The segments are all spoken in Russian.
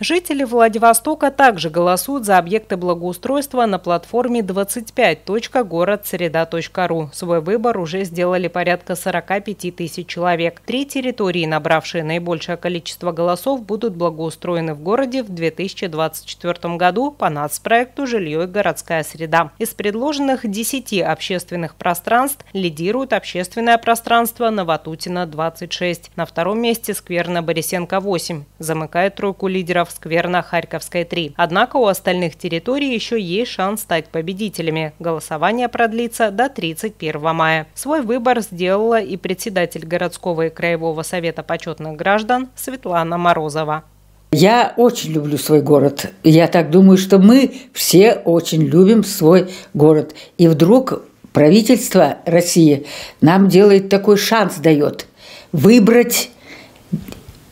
Жители Владивостока также голосуют за объекты благоустройства на платформе 25.городсреда.ру. Свой выбор уже сделали порядка 45 тысяч человек. Три территории, набравшие наибольшее количество голосов, будут благоустроены в городе в 2024 году по нацпроекту «Жилье и городская среда». Из предложенных 10 общественных пространств лидирует общественное пространство Новотутина 26. На втором месте сквер на Борисенко 8. Замыкает тройку лидеров в сквер Харьковской 3. Однако у остальных территорий еще есть шанс стать победителями. Голосование продлится до 31 мая. Свой выбор сделала и председатель городского и краевого совета почетных граждан Светлана Морозова. Я очень люблю свой город. Я так думаю, что мы все очень любим свой город. И вдруг правительство России нам делает такой шанс дает выбрать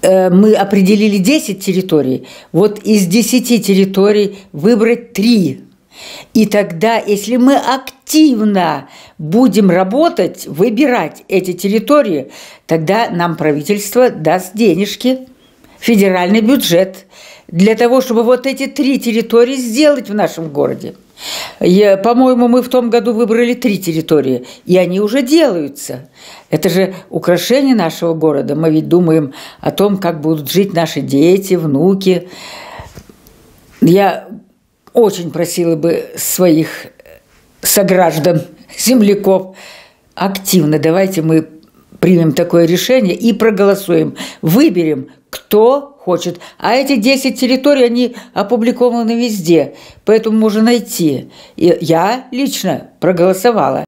Э, мы определили 10 территорий. Вот из 10 территорий выбрать 3. И тогда, если мы активно будем работать, выбирать эти территории, тогда нам правительство даст денежки, федеральный бюджет, для того, чтобы вот эти три территории сделать в нашем городе по-моему, мы в том году выбрали три территории, и они уже делаются. Это же украшение нашего города. Мы ведь думаем о том, как будут жить наши дети, внуки. Я очень просила бы своих сограждан, земляков, активно давайте мы примем такое решение и проголосуем, выберем, кто хочет. А эти 10 территорий, они опубликованы везде, поэтому можно найти. И я лично проголосовала.